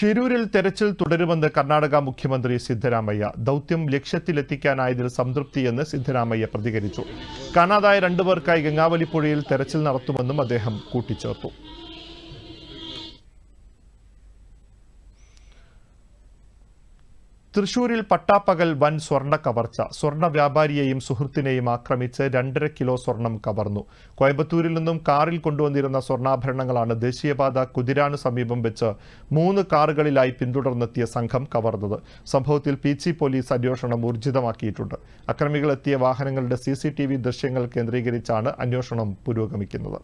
ഷിരൂരിൽ തെരച്ചിൽ തുടരുമെന്ന് കർണാടക മുഖ്യമന്ത്രി സിദ്ധരാമയ്യ ദൗത്യം ലക്ഷ്യത്തിലെത്തിക്കാനായതിൽ സംതൃപ്തിയെന്ന് സിദ്ധരാമയ്യ പ്രതികരിച്ചു കാണാതായ രണ്ടുപേർക്കായി ഗംഗാവലിപ്പുഴയിൽ തെരച്ചിൽ നടത്തുമെന്നും അദ്ദേഹം കൂട്ടിച്ചേർത്തു തൃശൂരിൽ പട്ടാപ്പകൽ വൻ സ്വർണ്ണ കവർച്ച സ്വർണ്ണ വ്യാപാരിയെയും സുഹൃത്തിനെയും ആക്രമിച്ച് രണ്ടര കിലോ സ്വർണം കവർന്നു കോയമ്പത്തൂരിൽ നിന്നും കാറിൽ കൊണ്ടുവന്നിരുന്ന സ്വർണ്ണാഭരണങ്ങളാണ് ദേശീയപാത കുതിരാന് സമീപം വെച്ച് മൂന്ന് കാറുകളിലായി പിന്തുടർന്നെത്തിയ സംഘം കവർന്നത് സംഭവത്തിൽ പി പോലീസ് അന്വേഷണം ഊർജിതമാക്കിയിട്ടുണ്ട് അക്രമികളെത്തിയ വാഹനങ്ങളുടെ സി ദൃശ്യങ്ങൾ കേന്ദ്രീകരിച്ചാണ് അന്വേഷണം പുരോഗമിക്കുന്നത്